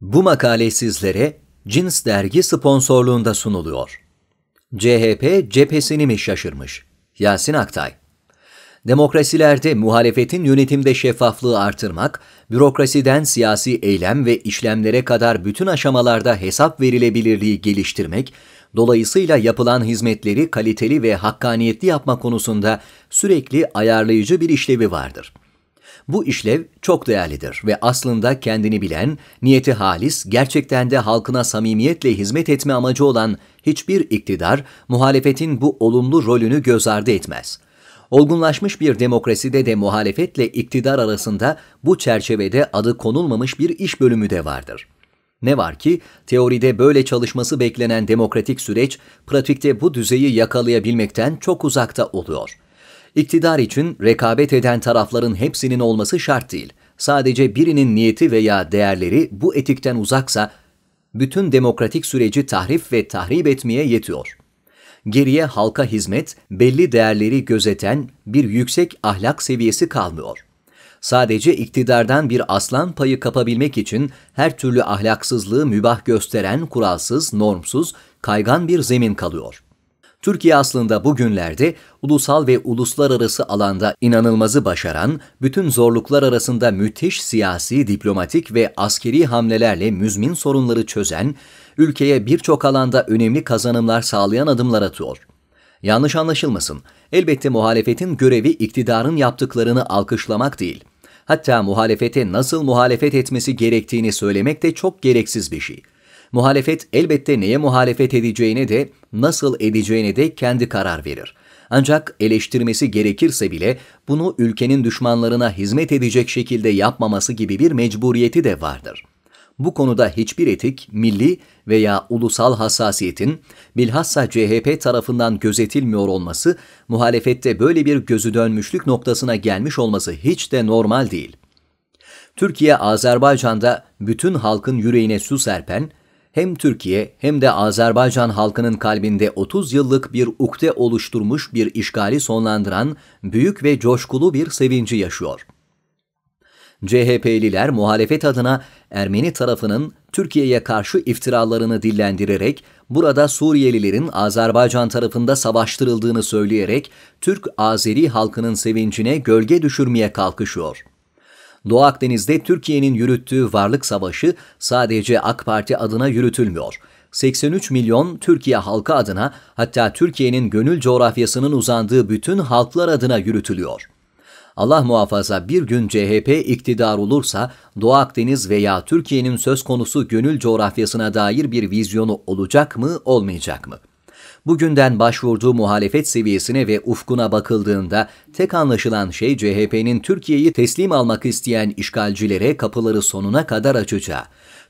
Bu makale sizlere Cins Dergi sponsorluğunda sunuluyor. CHP cephesini mi şaşırmış? Yasin Aktay Demokrasilerde muhalefetin yönetimde şeffaflığı artırmak, bürokrasiden siyasi eylem ve işlemlere kadar bütün aşamalarda hesap verilebilirliği geliştirmek, dolayısıyla yapılan hizmetleri kaliteli ve hakkaniyetli yapma konusunda sürekli ayarlayıcı bir işlevi vardır.'' Bu işlev çok değerlidir ve aslında kendini bilen, niyeti halis, gerçekten de halkına samimiyetle hizmet etme amacı olan hiçbir iktidar muhalefetin bu olumlu rolünü göz ardı etmez.'' Olgunlaşmış bir demokraside de muhalefetle iktidar arasında bu çerçevede adı konulmamış bir iş bölümü de vardır. Ne var ki teoride böyle çalışması beklenen demokratik süreç pratikte bu düzeyi yakalayabilmekten çok uzakta oluyor.'' İktidar için rekabet eden tarafların hepsinin olması şart değil. Sadece birinin niyeti veya değerleri bu etikten uzaksa bütün demokratik süreci tahrif ve tahrip etmeye yetiyor. Geriye halka hizmet, belli değerleri gözeten bir yüksek ahlak seviyesi kalmıyor. Sadece iktidardan bir aslan payı kapabilmek için her türlü ahlaksızlığı mübah gösteren kuralsız, normsuz, kaygan bir zemin kalıyor.'' Türkiye aslında bugünlerde ulusal ve uluslararası alanda inanılmazı başaran, bütün zorluklar arasında müthiş siyasi, diplomatik ve askeri hamlelerle müzmin sorunları çözen, ülkeye birçok alanda önemli kazanımlar sağlayan adımlar atıyor. Yanlış anlaşılmasın. Elbette muhalefetin görevi iktidarın yaptıklarını alkışlamak değil. Hatta muhalefete nasıl muhalefet etmesi gerektiğini söylemek de çok gereksiz bir şey. Muhalefet elbette neye muhalefet edeceğine de nasıl edeceğine de kendi karar verir. Ancak eleştirmesi gerekirse bile bunu ülkenin düşmanlarına hizmet edecek şekilde yapmaması gibi bir mecburiyeti de vardır. Bu konuda hiçbir etik, milli veya ulusal hassasiyetin bilhassa CHP tarafından gözetilmiyor olması, muhalefette böyle bir gözü dönmüşlük noktasına gelmiş olması hiç de normal değil. Türkiye Azerbaycan'da bütün halkın yüreğine su serpen hem Türkiye hem de Azerbaycan halkının kalbinde 30 yıllık bir ukde oluşturmuş bir işgali sonlandıran büyük ve coşkulu bir sevinci yaşıyor. CHP'liler muhalefet adına Ermeni tarafının Türkiye'ye karşı iftiralarını dillendirerek burada Suriyelilerin Azerbaycan tarafında savaştırıldığını söyleyerek Türk-Azeri halkının sevincine gölge düşürmeye kalkışıyor. Doğu Akdeniz'de Türkiye'nin yürüttüğü varlık savaşı sadece AK Parti adına yürütülmüyor. 83 milyon Türkiye halkı adına hatta Türkiye'nin gönül coğrafyasının uzandığı bütün halklar adına yürütülüyor. Allah muhafaza bir gün CHP iktidar olursa Doğu Akdeniz veya Türkiye'nin söz konusu gönül coğrafyasına dair bir vizyonu olacak mı olmayacak mı? Bugünden başvurduğu muhalefet seviyesine ve ufkuna bakıldığında tek anlaşılan şey CHP'nin Türkiye'yi teslim almak isteyen işgalcilere kapıları sonuna kadar açacağı.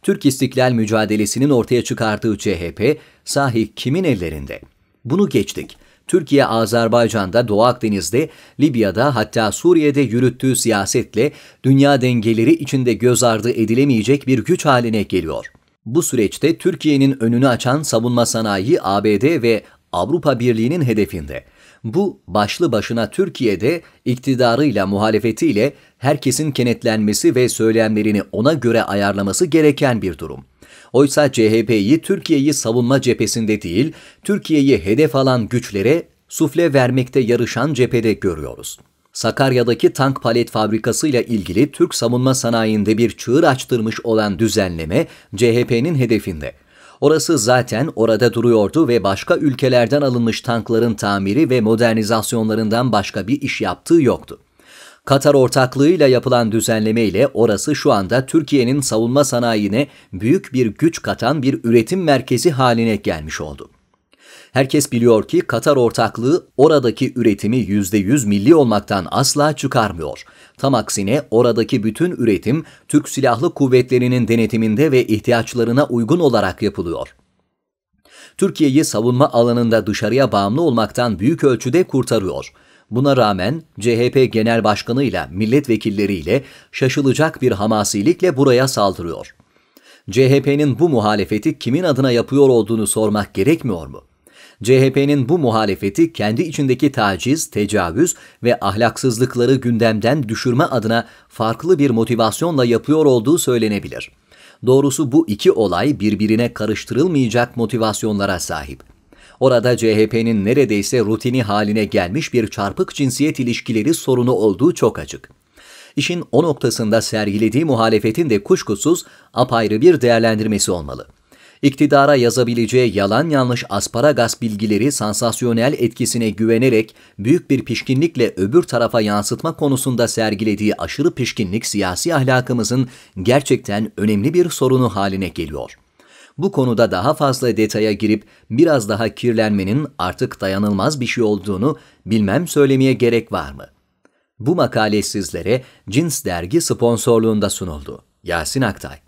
Türk İstiklal mücadelesinin ortaya çıkardığı CHP sahi kimin ellerinde? Bunu geçtik. Türkiye Azerbaycan'da, Doğu Akdeniz'de, Libya'da hatta Suriye'de yürüttüğü siyasetle dünya dengeleri içinde göz ardı edilemeyecek bir güç haline geliyor. Bu süreçte Türkiye'nin önünü açan savunma sanayi ABD ve Avrupa Birliği'nin hedefinde. Bu başlı başına Türkiye'de iktidarıyla muhalefetiyle herkesin kenetlenmesi ve söylemlerini ona göre ayarlaması gereken bir durum. Oysa CHP'yi Türkiye'yi savunma cephesinde değil, Türkiye'yi hedef alan güçlere sufle vermekte yarışan cephede görüyoruz. Sakarya'daki tank palet fabrikasıyla ilgili Türk savunma sanayinde bir çığır açtırmış olan düzenleme CHP'nin hedefinde. Orası zaten orada duruyordu ve başka ülkelerden alınmış tankların tamiri ve modernizasyonlarından başka bir iş yaptığı yoktu. Katar ortaklığıyla yapılan düzenleme ile orası şu anda Türkiye'nin savunma sanayine büyük bir güç katan bir üretim merkezi haline gelmiş oldu. Herkes biliyor ki Katar ortaklığı oradaki üretimi %100 milli olmaktan asla çıkarmıyor. Tam aksine oradaki bütün üretim Türk Silahlı Kuvvetleri'nin denetiminde ve ihtiyaçlarına uygun olarak yapılıyor. Türkiye'yi savunma alanında dışarıya bağımlı olmaktan büyük ölçüde kurtarıyor. Buna rağmen CHP Genel Başkanı ile milletvekilleriyle şaşılacak bir hamasilikle buraya saldırıyor. CHP'nin bu muhalefeti kimin adına yapıyor olduğunu sormak gerekmiyor mu? CHP'nin bu muhalefeti kendi içindeki taciz, tecavüz ve ahlaksızlıkları gündemden düşürme adına farklı bir motivasyonla yapıyor olduğu söylenebilir. Doğrusu bu iki olay birbirine karıştırılmayacak motivasyonlara sahip. Orada CHP'nin neredeyse rutini haline gelmiş bir çarpık cinsiyet ilişkileri sorunu olduğu çok açık. İşin o noktasında sergilediği muhalefetin de kuşkusuz apayrı bir değerlendirmesi olmalı iktidara yazabileceği yalan yanlış asparagas bilgileri sansasyonel etkisine güvenerek büyük bir pişkinlikle öbür tarafa yansıtma konusunda sergilediği aşırı pişkinlik siyasi ahlakımızın gerçekten önemli bir sorunu haline geliyor.'' bu konuda daha fazla detaya girip biraz daha kirlenmenin artık dayanılmaz bir şey olduğunu bilmem söylemeye gerek var mı? Bu makale sizlere Cins Dergi sponsorluğunda sunuldu. Yasin Aktay